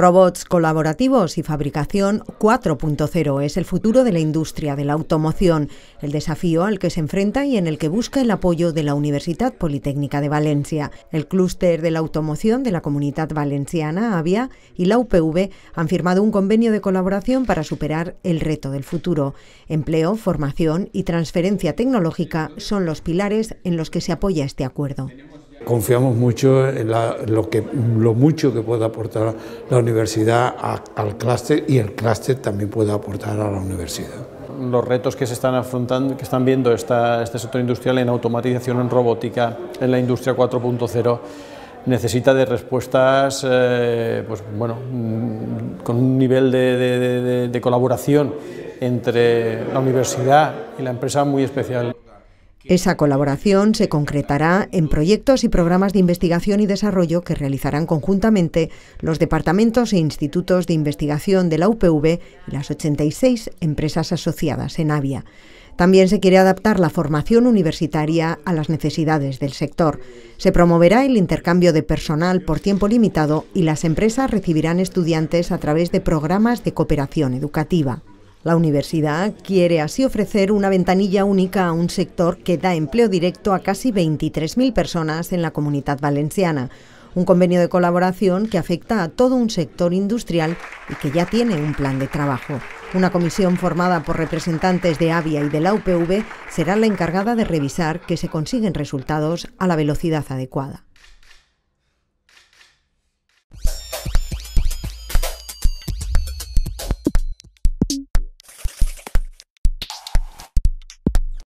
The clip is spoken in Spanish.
Robots colaborativos y fabricación 4.0 es el futuro de la industria de la automoción, el desafío al que se enfrenta y en el que busca el apoyo de la Universidad Politécnica de Valencia. El clúster de la automoción de la Comunidad Valenciana, AVIA, y la UPV han firmado un convenio de colaboración para superar el reto del futuro. Empleo, formación y transferencia tecnológica son los pilares en los que se apoya este acuerdo. Confiamos mucho en lo, mucho que puede aportar la universidad al clúster y el clúster también puede aportar a la universidad. Los retos que se están afrontando, que están viendo esta, este sector industrial en automatización, en robótica, en la industria 4.0, necesita de respuestas eh, pues, bueno, mm, con un nivel de colaboración entre la universidad y la empresa muy especial. Esa colaboración se concretará en proyectos y programas de investigación y desarrollo que realizarán conjuntamente los departamentos e institutos de investigación de la UPV y las 86 empresas asociadas en Avia. También se quiere adaptar la formación universitaria a las necesidades del sector. Se promoverá el intercambio de personal por tiempo limitado y las empresas recibirán estudiantes a través de programas de cooperación educativa. La universidad quiere así ofrecer una ventanilla única a un sector que da empleo directo a casi 23.000 personas en la comunidad valenciana. Un convenio de colaboración que afecta a todo un sector industrial y que ya tiene un plan de trabajo. Una comisión formada por representantes de Avia y de la UPV será la encargada de revisar que se consiguen resultados a la velocidad adecuada.